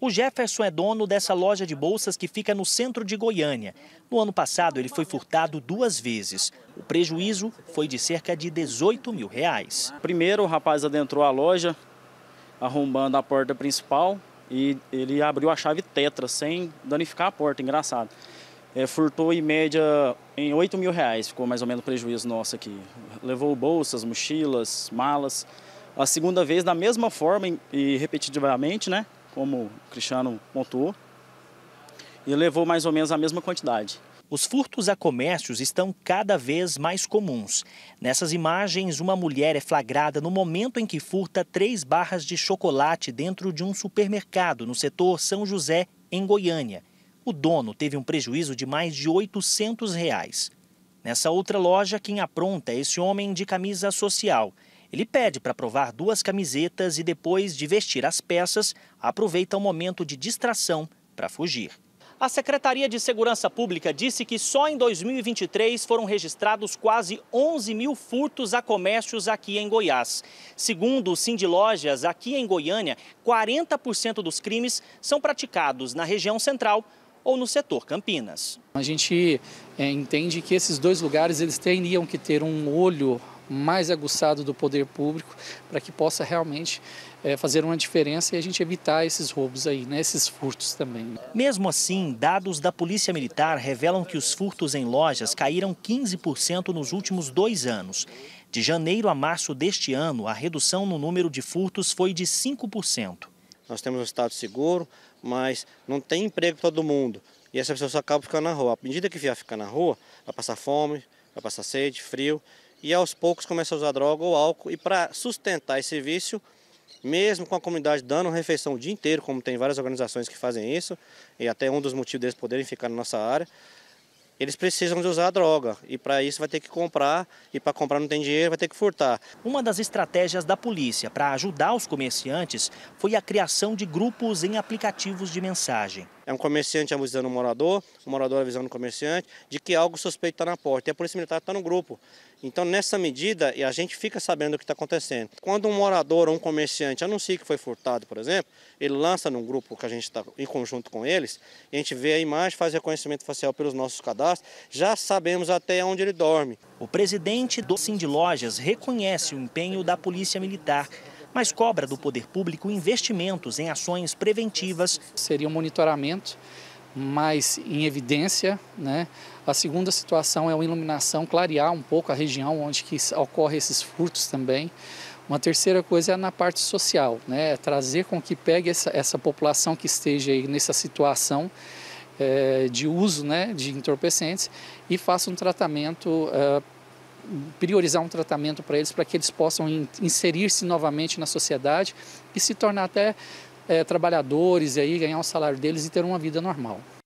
O Jefferson é dono dessa loja de bolsas que fica no centro de Goiânia. No ano passado, ele foi furtado duas vezes. O prejuízo foi de cerca de 18 mil reais. Primeiro, o rapaz adentrou a loja, arrombando a porta principal, e ele abriu a chave tetra, sem danificar a porta, engraçado. É, furtou em média em 8 mil reais, ficou mais ou menos o prejuízo nosso aqui. Levou bolsas, mochilas, malas. A segunda vez, da mesma forma e repetitivamente, né? como o Cristiano montou e levou mais ou menos a mesma quantidade. Os furtos a comércios estão cada vez mais comuns. Nessas imagens, uma mulher é flagrada no momento em que furta três barras de chocolate dentro de um supermercado no setor São José, em Goiânia. O dono teve um prejuízo de mais de 800 reais. Nessa outra loja, quem apronta é esse homem de camisa social. Ele pede para provar duas camisetas e depois de vestir as peças, aproveita o um momento de distração para fugir. A Secretaria de Segurança Pública disse que só em 2023 foram registrados quase 11 mil furtos a comércios aqui em Goiás. Segundo o Cindy Lojas, aqui em Goiânia, 40% dos crimes são praticados na região central ou no setor Campinas. A gente é, entende que esses dois lugares eles teriam que ter um olho mais aguçado do poder público para que possa realmente é, fazer uma diferença e a gente evitar esses roubos aí, né, esses furtos também. Né? Mesmo assim, dados da Polícia Militar revelam que os furtos em lojas caíram 15% nos últimos dois anos. De janeiro a março deste ano, a redução no número de furtos foi de 5%. Nós temos um estado seguro, mas não tem emprego para todo mundo. E essa pessoa só acaba ficando na rua. À medida que vier ficar na rua, vai passar fome, vai passar sede, frio e aos poucos começa a usar droga ou álcool. E para sustentar esse vício, mesmo com a comunidade dando refeição o dia inteiro, como tem várias organizações que fazem isso, e até um dos motivos deles poderem ficar na nossa área, eles precisam de usar a droga e para isso vai ter que comprar e para comprar não tem dinheiro, vai ter que furtar. Uma das estratégias da polícia para ajudar os comerciantes foi a criação de grupos em aplicativos de mensagem. É um comerciante avisando um morador, um morador avisando um comerciante de que algo suspeito está na porta. E a polícia militar está no grupo. Então, nessa medida, a gente fica sabendo o que está acontecendo. Quando um morador ou um comerciante anuncia que foi furtado, por exemplo, ele lança num grupo que a gente está em conjunto com eles, a gente vê a imagem, faz reconhecimento facial pelos nossos cadastros cadastro, já sabemos até onde ele dorme. O presidente do Sim de Lojas reconhece o empenho da Polícia Militar mas cobra do poder público investimentos em ações preventivas. Seria um monitoramento mais em evidência, né? A segunda situação é a iluminação, clarear um pouco a região onde que ocorre esses furtos também. Uma terceira coisa é na parte social, né? É trazer com que pegue essa, essa população que esteja aí nessa situação é, de uso né, de entorpecentes e faça um tratamento, é, priorizar um tratamento para eles, para que eles possam in, inserir-se novamente na sociedade e se tornar até é, trabalhadores e aí ganhar o salário deles e ter uma vida normal.